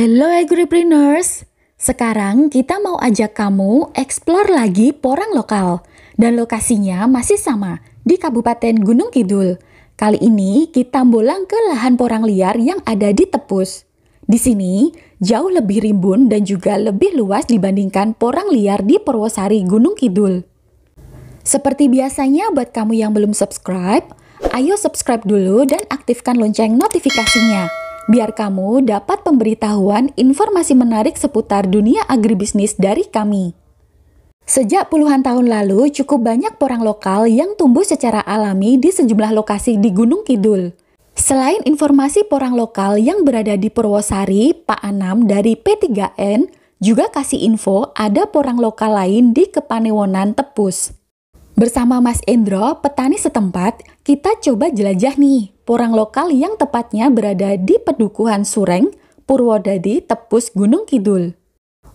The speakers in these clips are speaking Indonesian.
Hello Agripreneurs! Sekarang kita mau ajak kamu eksplor lagi porang lokal dan lokasinya masih sama di Kabupaten Gunung Kidul. Kali ini kita bolang ke lahan porang liar yang ada di Tepus. Di sini jauh lebih rimbun dan juga lebih luas dibandingkan porang liar di Purwosari Gunung Kidul. Seperti biasanya buat kamu yang belum subscribe, ayo subscribe dulu dan aktifkan lonceng notifikasinya biar kamu dapat pemberitahuan informasi menarik seputar dunia agribisnis dari kami. Sejak puluhan tahun lalu, cukup banyak porang lokal yang tumbuh secara alami di sejumlah lokasi di Gunung Kidul. Selain informasi porang lokal yang berada di Purwosari, Pak Anam dari P3N juga kasih info ada porang lokal lain di Kepanewonan Tepus. Bersama Mas Endro, petani setempat, kita coba jelajah nih porang lokal yang tepatnya berada di Pedukuhan Sureng, Purwodadi, Tepus Gunung Kidul.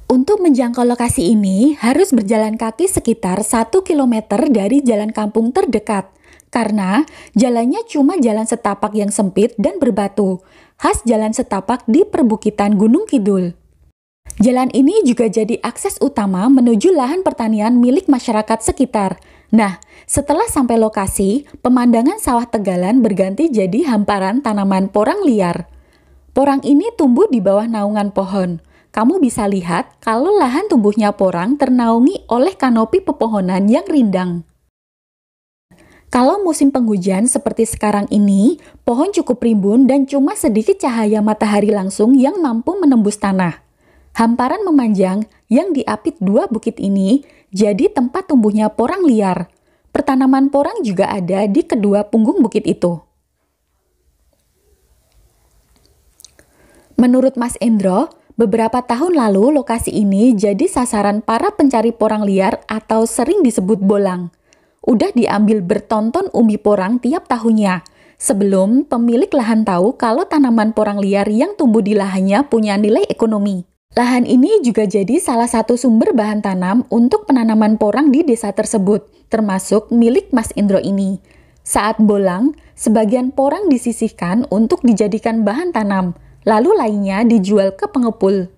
Untuk menjangkau lokasi ini harus berjalan kaki sekitar 1 km dari jalan kampung terdekat karena jalannya cuma jalan setapak yang sempit dan berbatu, khas jalan setapak di perbukitan Gunung Kidul. Jalan ini juga jadi akses utama menuju lahan pertanian milik masyarakat sekitar. Nah, setelah sampai lokasi, pemandangan sawah Tegalan berganti jadi hamparan tanaman porang liar. Porang ini tumbuh di bawah naungan pohon. Kamu bisa lihat kalau lahan tumbuhnya porang ternaungi oleh kanopi pepohonan yang rindang. Kalau musim penghujan seperti sekarang ini, pohon cukup rimbun dan cuma sedikit cahaya matahari langsung yang mampu menembus tanah. Hamparan memanjang yang diapit dua bukit ini jadi tempat tumbuhnya porang liar. Pertanaman porang juga ada di kedua punggung bukit itu. Menurut Mas Endro, beberapa tahun lalu lokasi ini jadi sasaran para pencari porang liar atau sering disebut bolang. Udah diambil bertonton umbi porang tiap tahunnya, sebelum pemilik lahan tahu kalau tanaman porang liar yang tumbuh di lahannya punya nilai ekonomi. Lahan ini juga jadi salah satu sumber bahan tanam untuk penanaman porang di desa tersebut, termasuk milik Mas Indro ini. Saat bolang, sebagian porang disisihkan untuk dijadikan bahan tanam, lalu lainnya dijual ke pengepul.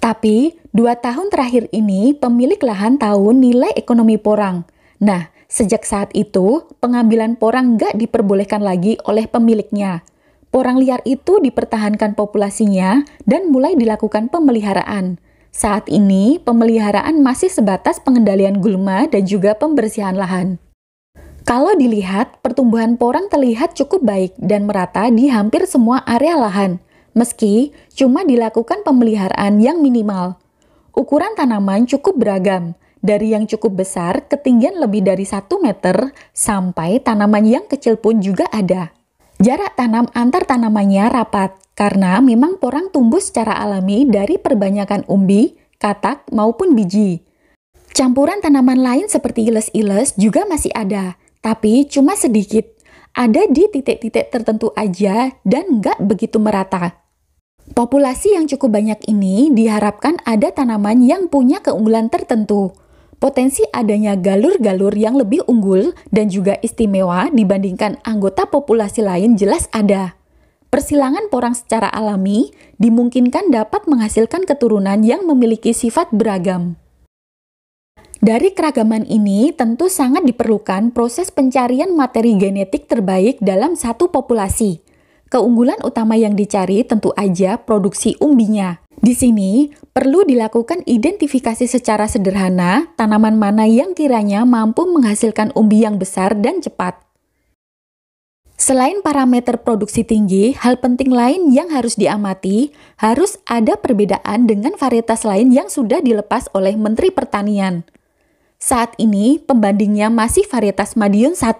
Tapi, dua tahun terakhir ini pemilik lahan tahu nilai ekonomi porang. Nah, sejak saat itu, pengambilan porang nggak diperbolehkan lagi oleh pemiliknya. Orang liar itu dipertahankan populasinya dan mulai dilakukan pemeliharaan. Saat ini, pemeliharaan masih sebatas pengendalian gulma dan juga pembersihan lahan. Kalau dilihat, pertumbuhan porang terlihat cukup baik dan merata di hampir semua area lahan, meski cuma dilakukan pemeliharaan yang minimal. Ukuran tanaman cukup beragam, dari yang cukup besar ketinggian lebih dari 1 meter sampai tanaman yang kecil pun juga ada. Jarak tanam antar tanamannya rapat karena memang porang tumbuh secara alami dari perbanyakan umbi, katak, maupun biji. Campuran tanaman lain seperti iles-iles juga masih ada, tapi cuma sedikit. Ada di titik-titik tertentu aja dan nggak begitu merata. Populasi yang cukup banyak ini diharapkan ada tanaman yang punya keunggulan tertentu, potensi adanya galur-galur yang lebih unggul dan juga istimewa dibandingkan anggota populasi lain jelas ada. Persilangan porang secara alami dimungkinkan dapat menghasilkan keturunan yang memiliki sifat beragam. Dari keragaman ini, tentu sangat diperlukan proses pencarian materi genetik terbaik dalam satu populasi Keunggulan utama yang dicari tentu aja produksi umbinya. Di sini, perlu dilakukan identifikasi secara sederhana tanaman mana yang kiranya mampu menghasilkan umbi yang besar dan cepat. Selain parameter produksi tinggi, hal penting lain yang harus diamati harus ada perbedaan dengan varietas lain yang sudah dilepas oleh Menteri Pertanian. Saat ini, pembandingnya masih varietas Madiun 1.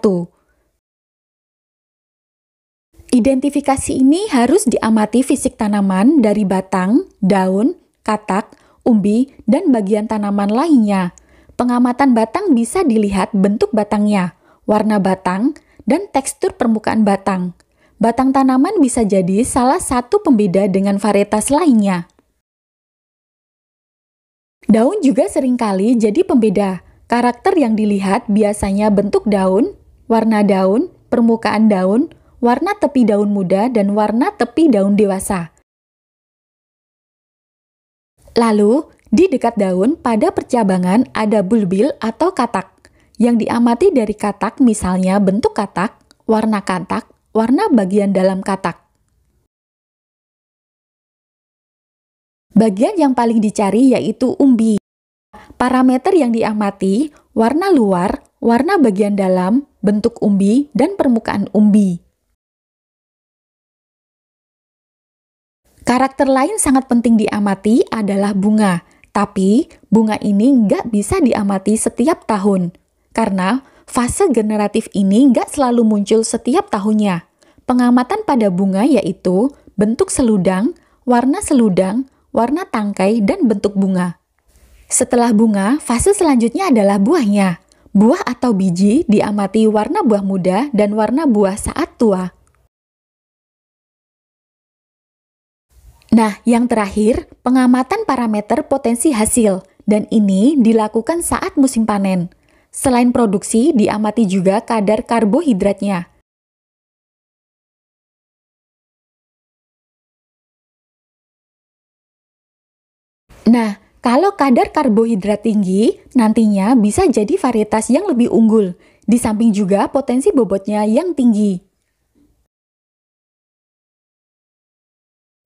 Identifikasi ini harus diamati fisik tanaman dari batang, daun, katak, umbi, dan bagian tanaman lainnya. Pengamatan batang bisa dilihat bentuk batangnya, warna batang, dan tekstur permukaan batang. Batang tanaman bisa jadi salah satu pembeda dengan varietas lainnya. Daun juga seringkali jadi pembeda. Karakter yang dilihat biasanya bentuk daun, warna daun, permukaan daun, warna tepi daun muda dan warna tepi daun dewasa. Lalu, di dekat daun pada percabangan ada bulbil atau katak. Yang diamati dari katak misalnya bentuk katak, warna katak, warna bagian dalam katak. Bagian yang paling dicari yaitu umbi. Parameter yang diamati, warna luar, warna bagian dalam, bentuk umbi, dan permukaan umbi. Karakter lain sangat penting diamati adalah bunga, tapi bunga ini nggak bisa diamati setiap tahun karena fase generatif ini nggak selalu muncul setiap tahunnya. Pengamatan pada bunga yaitu bentuk seludang, warna seludang, warna tangkai, dan bentuk bunga. Setelah bunga, fase selanjutnya adalah buahnya. Buah atau biji diamati warna buah muda dan warna buah saat tua. Nah, yang terakhir, pengamatan parameter potensi hasil, dan ini dilakukan saat musim panen. Selain produksi, diamati juga kadar karbohidratnya. Nah, kalau kadar karbohidrat tinggi, nantinya bisa jadi varietas yang lebih unggul, di samping juga potensi bobotnya yang tinggi.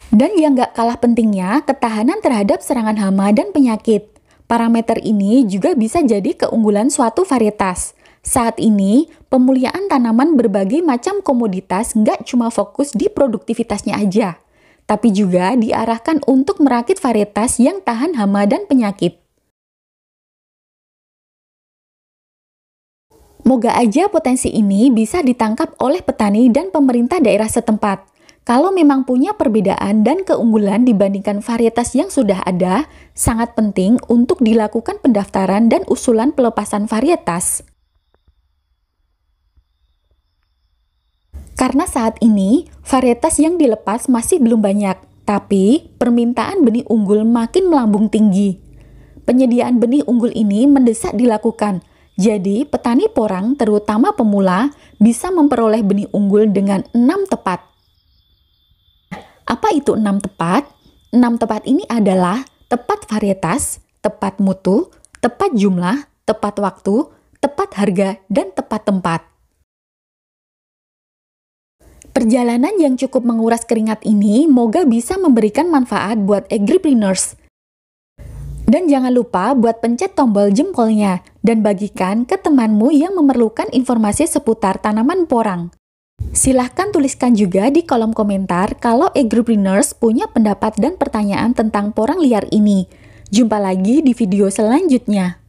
Dan yang gak kalah pentingnya, ketahanan terhadap serangan hama dan penyakit. Parameter ini juga bisa jadi keunggulan suatu varietas. Saat ini, pemuliaan tanaman berbagai macam komoditas nggak cuma fokus di produktivitasnya aja, tapi juga diarahkan untuk merakit varietas yang tahan hama dan penyakit. Moga aja potensi ini bisa ditangkap oleh petani dan pemerintah daerah setempat. Kalau memang punya perbedaan dan keunggulan dibandingkan varietas yang sudah ada, sangat penting untuk dilakukan pendaftaran dan usulan pelepasan varietas. Karena saat ini, varietas yang dilepas masih belum banyak, tapi permintaan benih unggul makin melambung tinggi. Penyediaan benih unggul ini mendesak dilakukan, jadi petani porang terutama pemula bisa memperoleh benih unggul dengan enam tepat. Apa itu enam tepat? Enam tepat ini adalah tepat varietas, tepat mutu, tepat jumlah, tepat waktu, tepat harga, dan tepat tempat. Perjalanan yang cukup menguras keringat ini moga bisa memberikan manfaat buat agripreneurs. Dan jangan lupa buat pencet tombol jempolnya dan bagikan ke temanmu yang memerlukan informasi seputar tanaman porang. Silahkan tuliskan juga di kolom komentar kalau agripreneurs punya pendapat dan pertanyaan tentang porang liar ini. Jumpa lagi di video selanjutnya.